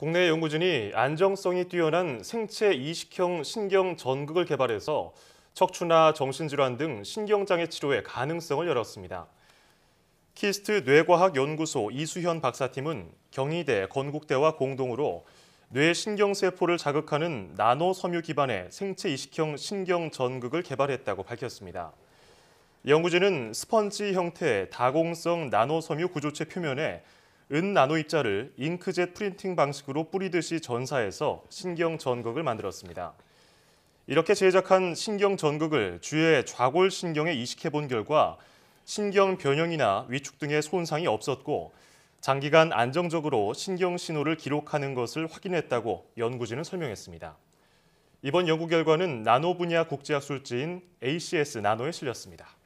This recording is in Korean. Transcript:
국내 연구진이 안정성이 뛰어난 생체 이식형 신경 전극을 개발해서 척추나 정신질환 등 신경장애 치료의 가능성을 열었습니다. 키스트 뇌과학연구소 이수현 박사팀은 경희대, 건국대와 공동으로 뇌신경세포를 자극하는 나노 섬유 기반의 생체 이식형 신경 전극을 개발했다고 밝혔습니다. 연구진은 스펀지 형태의 다공성 나노 섬유 구조체 표면에 은 나노 입자를 잉크젯 프린팅 방식으로 뿌리듯이 전사해서 신경 전극을 만들었습니다. 이렇게 제작한 신경 전극을 쥐의 좌골 신경에 이식해 본 결과 신경 변형이나 위축 등의 손상이 없었고 장기간 안정적으로 신경 신호를 기록하는 것을 확인했다고 연구진은 설명했습니다. 이번 연구 결과는 나노 분야 국제학술지인 ACS 나노에 실렸습니다.